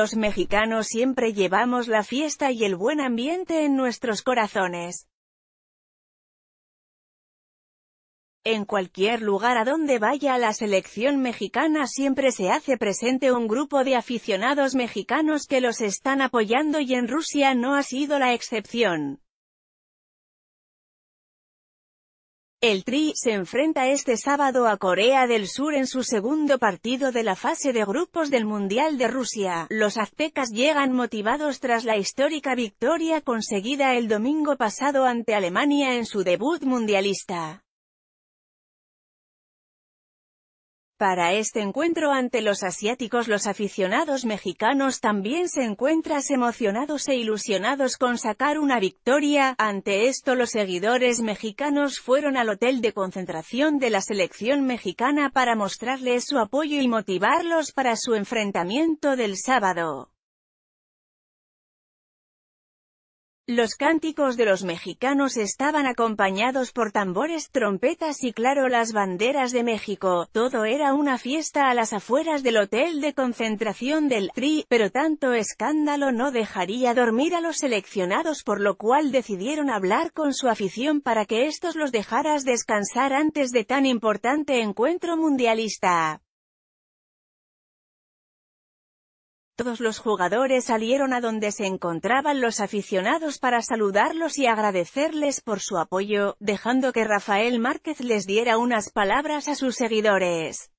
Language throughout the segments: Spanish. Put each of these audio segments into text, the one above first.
Los mexicanos siempre llevamos la fiesta y el buen ambiente en nuestros corazones. En cualquier lugar a donde vaya la selección mexicana siempre se hace presente un grupo de aficionados mexicanos que los están apoyando y en Rusia no ha sido la excepción. El Tri se enfrenta este sábado a Corea del Sur en su segundo partido de la fase de grupos del Mundial de Rusia. Los aztecas llegan motivados tras la histórica victoria conseguida el domingo pasado ante Alemania en su debut mundialista. Para este encuentro ante los asiáticos los aficionados mexicanos también se encuentran emocionados e ilusionados con sacar una victoria, ante esto los seguidores mexicanos fueron al hotel de concentración de la selección mexicana para mostrarles su apoyo y motivarlos para su enfrentamiento del sábado. Los cánticos de los mexicanos estaban acompañados por tambores, trompetas y claro las banderas de México, todo era una fiesta a las afueras del hotel de concentración del TRI, pero tanto escándalo no dejaría dormir a los seleccionados por lo cual decidieron hablar con su afición para que estos los dejaras descansar antes de tan importante encuentro mundialista. Todos los jugadores salieron a donde se encontraban los aficionados para saludarlos y agradecerles por su apoyo, dejando que Rafael Márquez les diera unas palabras a sus seguidores.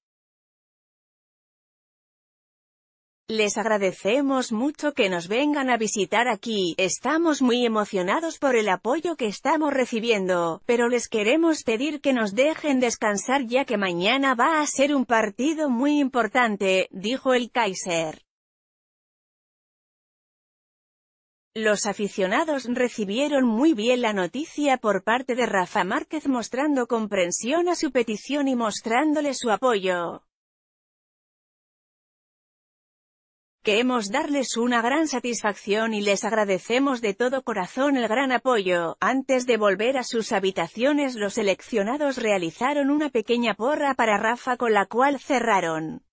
Les agradecemos mucho que nos vengan a visitar aquí, estamos muy emocionados por el apoyo que estamos recibiendo, pero les queremos pedir que nos dejen descansar ya que mañana va a ser un partido muy importante, dijo el Kaiser. Los aficionados recibieron muy bien la noticia por parte de Rafa Márquez mostrando comprensión a su petición y mostrándole su apoyo. Queremos darles una gran satisfacción y les agradecemos de todo corazón el gran apoyo. Antes de volver a sus habitaciones los seleccionados realizaron una pequeña porra para Rafa con la cual cerraron.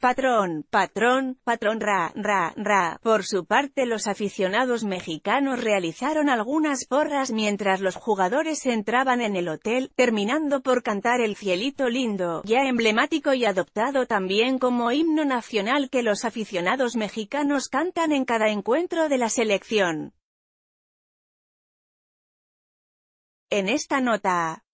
Patrón, patrón, patrón ra, ra, ra. Por su parte los aficionados mexicanos realizaron algunas porras mientras los jugadores entraban en el hotel, terminando por cantar el cielito lindo, ya emblemático y adoptado también como himno nacional que los aficionados mexicanos cantan en cada encuentro de la selección. En esta nota,